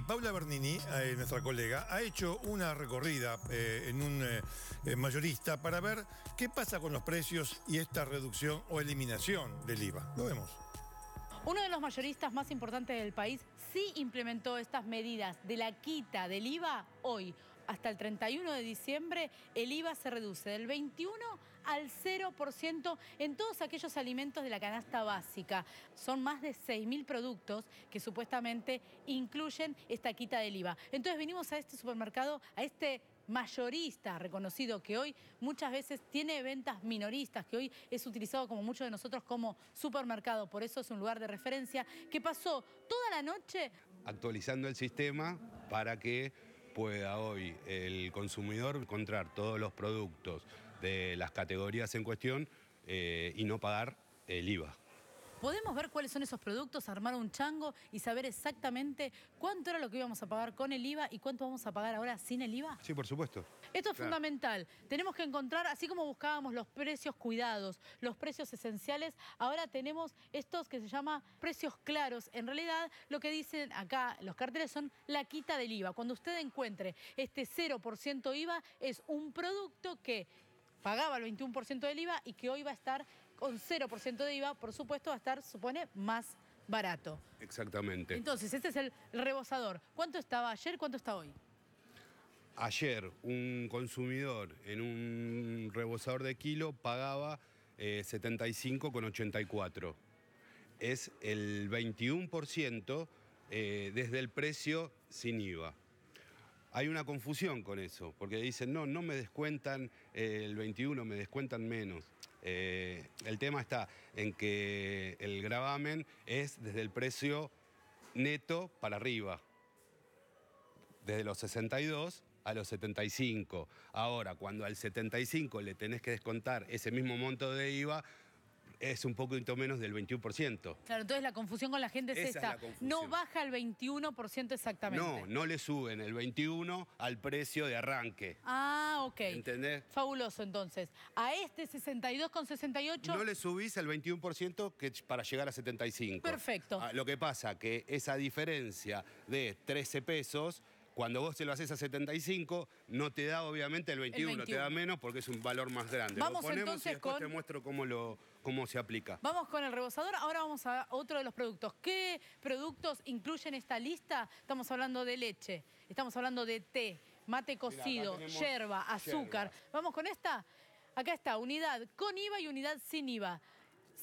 Y Paula Bernini, eh, nuestra colega, ha hecho una recorrida eh, en un eh, mayorista para ver qué pasa con los precios y esta reducción o eliminación del IVA. Lo vemos. Uno de los mayoristas más importantes del país sí implementó estas medidas de la quita del IVA hoy hasta el 31 de diciembre, el IVA se reduce del 21 al 0% en todos aquellos alimentos de la canasta básica. Son más de 6.000 productos que supuestamente incluyen esta quita del IVA. Entonces venimos a este supermercado, a este mayorista, reconocido que hoy muchas veces tiene ventas minoristas, que hoy es utilizado como muchos de nosotros como supermercado, por eso es un lugar de referencia, que pasó toda la noche... Actualizando el sistema para que pueda hoy el consumidor encontrar todos los productos de las categorías en cuestión eh, y no pagar el IVA podemos ver cuáles son esos productos, armar un chango y saber exactamente cuánto era lo que íbamos a pagar con el IVA y cuánto vamos a pagar ahora sin el IVA? Sí, por supuesto. Esto es fundamental. Tenemos que encontrar, así como buscábamos los precios cuidados, los precios esenciales, ahora tenemos estos que se llama precios claros. En realidad, lo que dicen acá los carteles son la quita del IVA. Cuando usted encuentre este 0% IVA, es un producto que pagaba el 21% del IVA y que hoy va a estar con 0% de IVA, por supuesto, va a estar, supone, más barato. Exactamente. Entonces, este es el rebosador. ¿Cuánto estaba ayer? ¿Cuánto está hoy? Ayer, un consumidor en un rebosador de kilo pagaba 75,84. Eh, es el 21% eh, desde el precio sin IVA. Hay una confusión con eso, porque dicen, no, no me descuentan eh, el 21, me descuentan menos. Eh, el tema está en que el gravamen es desde el precio neto para arriba, desde los 62 a los 75. Ahora, cuando al 75 le tenés que descontar ese mismo monto de IVA, es un poquito menos del 21%. Claro, entonces la confusión con la gente es Esa esta. no baja el 21% exactamente. No, no le suben el 21% al precio de arranque. Ah, ok. ¿Entendés? Fabuloso, entonces. A este 62,68... No le subís el 21% que para llegar a 75. Perfecto. Ah, lo que pasa que esa diferencia de 13 pesos cuando vos te lo haces a 75, no te da obviamente el 21, te da menos porque es un valor más grande. Vamos ponemos entonces y después te muestro cómo, lo, cómo se aplica. Vamos con el rebozador, ahora vamos a otro de los productos. ¿Qué productos incluyen esta lista? Estamos hablando de leche, estamos hablando de té, mate cocido, yerba, azúcar. Vamos con esta. Acá está, unidad con IVA y unidad sin IVA.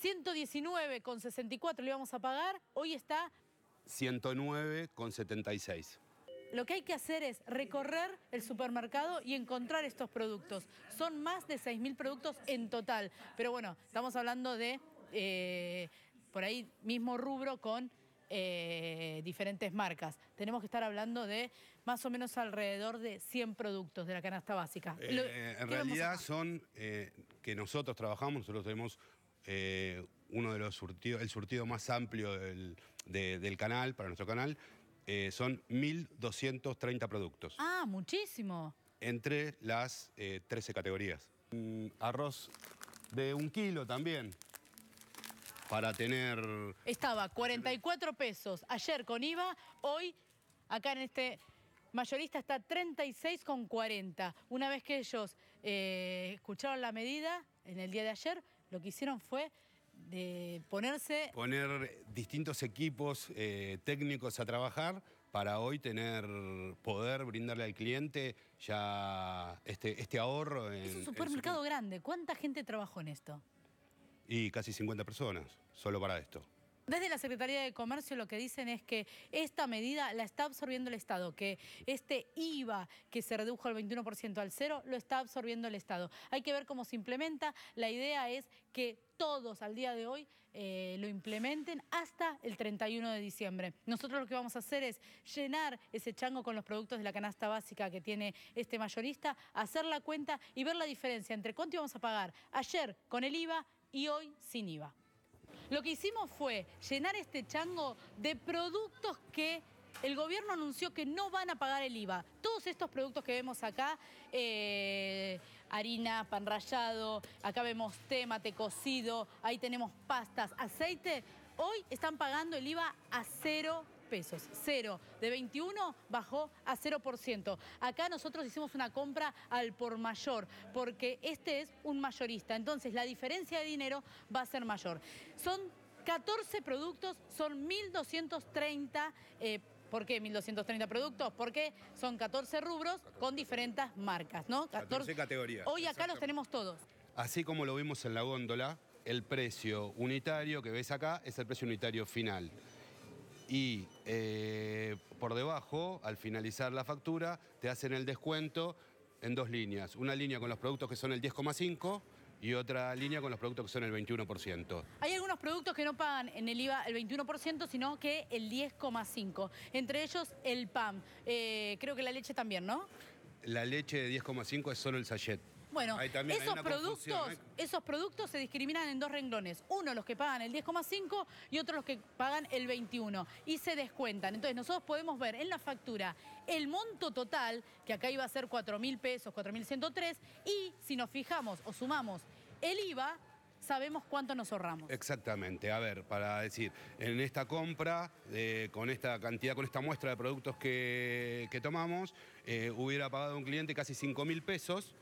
119,64 le vamos a pagar, hoy está... 109,76. Lo que hay que hacer es recorrer el supermercado y encontrar estos productos. Son más de 6.000 productos en total. Pero bueno, estamos hablando de, eh, por ahí mismo rubro con eh, diferentes marcas. Tenemos que estar hablando de más o menos alrededor de 100 productos de la canasta básica. Eh, en realidad son que nosotros trabajamos, nosotros tenemos uno de los surtidos, el surtido más amplio del canal, para nuestro canal, eh, son 1.230 productos. Ah, muchísimo. Entre las 13 eh, categorías. Mm, arroz de un kilo también. Para tener... Estaba 44 pesos ayer con IVA, hoy acá en este mayorista está 36,40. Una vez que ellos eh, escucharon la medida en el día de ayer, lo que hicieron fue de ponerse... Poner distintos equipos eh, técnicos a trabajar para hoy tener, poder brindarle al cliente ya este, este ahorro. es un supermercado grande. ¿Cuánta gente trabajó en esto? Y casi 50 personas, solo para esto. Desde la Secretaría de Comercio lo que dicen es que esta medida la está absorbiendo el Estado, que este IVA que se redujo al 21% al cero lo está absorbiendo el Estado. Hay que ver cómo se implementa. La idea es que todos al día de hoy eh, lo implementen hasta el 31 de diciembre. Nosotros lo que vamos a hacer es llenar ese chango con los productos de la canasta básica que tiene este mayorista, hacer la cuenta y ver la diferencia entre cuánto íbamos a pagar ayer con el IVA y hoy sin IVA. Lo que hicimos fue llenar este chango de productos que el gobierno anunció que no van a pagar el IVA. Todos estos productos que vemos acá, eh, harina, pan rallado, acá vemos té, cocido, ahí tenemos pastas, aceite, hoy están pagando el IVA a cero pesos, cero. De 21 bajó a 0%. Acá nosotros hicimos una compra al por mayor, porque este es un mayorista. Entonces la diferencia de dinero va a ser mayor. Son 14 productos, son 1.230 eh, ¿Por qué 1.230 productos? Porque son 14 rubros con diferentes marcas, ¿no? 14 categorías. Hoy acá los tenemos todos. Así como lo vimos en la góndola, el precio unitario que ves acá es el precio unitario final y eh, por debajo, al finalizar la factura, te hacen el descuento en dos líneas. Una línea con los productos que son el 10,5 y otra línea con los productos que son el 21%. Hay algunos productos que no pagan en el IVA el 21%, sino que el 10,5%. Entre ellos el PAM. Eh, creo que la leche también, ¿no? la leche de 10,5 es solo el sachet. Bueno, esos, productos, ¿eh? esos productos se discriminan en dos renglones. Uno, los que pagan el 10,5 y otro los que pagan el 21. Y se descuentan. Entonces, nosotros podemos ver en la factura el monto total, que acá iba a ser 4.000 pesos, 4.103. Y si nos fijamos o sumamos el IVA, sabemos cuánto nos ahorramos. Exactamente, a ver, para decir, en esta compra, eh, con esta cantidad, con esta muestra de productos que, tomamos, eh, hubiera pagado un cliente casi 5.000 pesos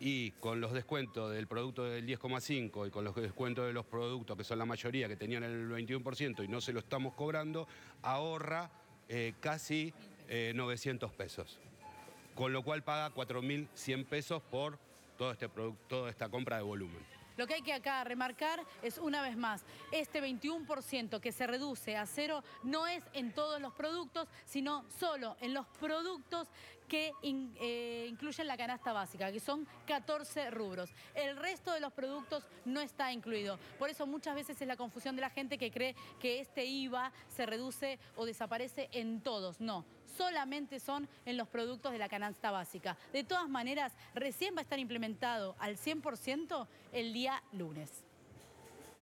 y con los descuentos del producto del 10,5 y con los descuentos de los productos, que son la mayoría, que tenían el 21% y no se lo estamos cobrando, ahorra eh, casi 900 pesos. Con lo cual paga 4.100 pesos por todo este toda esta compra de volumen. Lo que hay que acá remarcar es una vez más, este 21% que se reduce a cero no es en todos los productos, sino solo en los productos que eh, incluyen la canasta básica, que son 14 rubros. El resto de los productos no está incluido. Por eso muchas veces es la confusión de la gente que cree que este IVA se reduce o desaparece en todos. No, solamente son en los productos de la canasta básica. De todas maneras, recién va a estar implementado al 100% el día lunes.